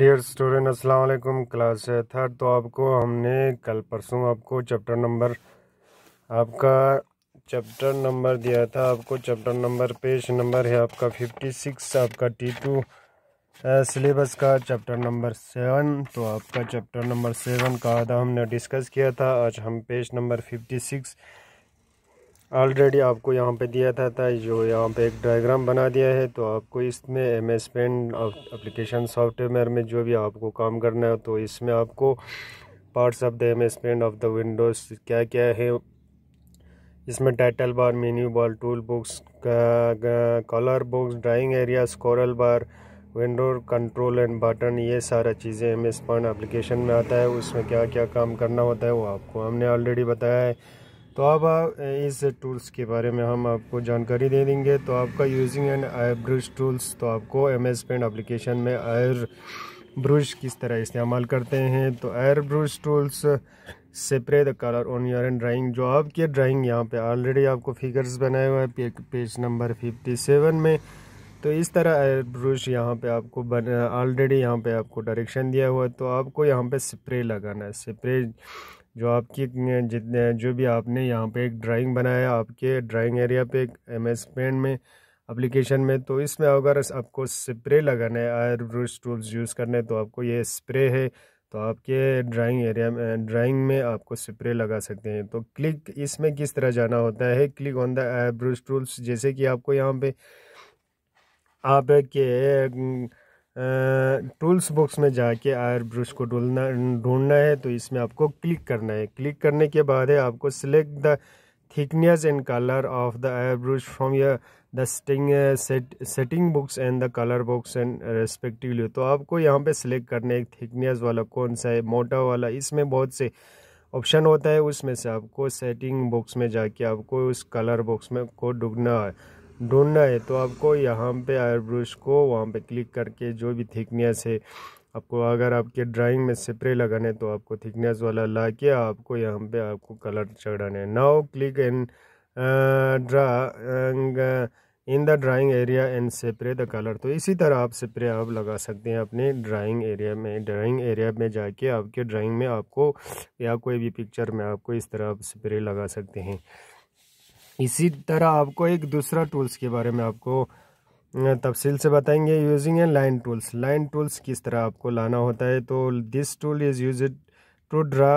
dear student अस्सलाम वालेकुम class है थर्ड तो आपको हमने कल परसों आपको चैप्टर नंबर आपका चैप्टर नंबर दिया था आपको चैप्टर नंबर पेज नंबर है आपका फिफ्टी सिक्स आपका टी टू सिलेबस का चैप्टर नंबर सेवन तो आपका चैप्टर नंबर सेवन का आधा हमने डिस्कस किया था आज हम page number fifty six already आपको यहाँ पे दिया था, था जो यहाँ पे एक डायग्राम बना दिया है तो आपको इसमें M S paint application software में जो भी आपको काम करना है तो इसमें आपको parts of the M S paint of the Windows क्या क्या है इसमें title bar menu bar tool books colour books drawing area scroll bar window control and button ये सारा चीज़ें एम एस पेन अप्लीकेशन में आता है उसमें क्या क्या काम करना होता है वो आपको हमने ऑलरेडी बताया है तो अब इस टूल्स के बारे में हम आपको जानकारी दे देंगे तो आपका using and air brush tools तो आपको एम एस पेंट अप्लीकेशन में आयर ब्रश किस तरह इस्तेमाल करते हैं तो air brush tools spray the colour on your and drawing जो आपके ड्राइंग यहाँ पे ऑलरेडी आपको फिगर्स बनाए हुए हैं पेज नंबर सेवन में तो इस तरह ब्रश यहाँ पे आपको बन ऑलरेडी यहाँ पे आपको डायरेक्शन दिया हुआ है तो आपको यहाँ पे स्प्रे लगाना है स्प्रे जो आपकी जितने जो भी आपने यहाँ पे एक ड्राइंग बनाया आपके ड्राइंग एरिया पे एक एम एस पेंट में एप्लीकेशन में तो इसमें अगर आपको स्प्रे लगाना है आयर ब्रश टूल्स यूज़ करने तो आपको ये स्प्रे है तो आपके ड्राइंग एरिया में ड्राइंग में आपको स्प्रे लगा सकते हैं तो क्लिक इसमें किस तरह जाना होता है click on the brush tools जैसे कि आपको यहाँ पर आप के टूल्स बॉक्स में जाके आयर ब्रश को ढूंढना ढूंढना है तो इसमें आपको क्लिक करना है क्लिक करने के बाद है आपको select the thickness and colour of the air brush from your the setting setting books and the colour box and respectively तो आपको यहाँ पे सिलेक्ट करना है थिकनेस वाला कौन सा है मोटा वाला इसमें बहुत से ऑप्शन होता है उसमें से आपको सेटिंग बॉक्स में जाके आपको उस कलर बॉक्स में को डूबना है ढूंढना है तो आपको यहाँ पे आयर ब्रश को वहाँ पे क्लिक करके जो भी थिकनेस है आपको अगर आपके ड्राइंग में स्प्रे लगाना है तो आपको थिकनेस वाला ला के आपको यहाँ पे आपको कलर चढ़ाना है now click in draw in the drawing area and spray the colour तो इसी तरह आप स्प्रे आप लगा सकते हैं अपने ड्राइंग एरिया में ड्राइंग एरिया में जाके आपके ड्राइंग में आपको या कोई भी पिक्चर में आपको इस तरह आप स्प्रे लगा सकते हैं इसी तरह आपको एक दूसरा टूल्स के बारे में आपको तफसील से बताएंगे using a line tools line tools किस तरह आपको लाना होता है तो this tool is use to draw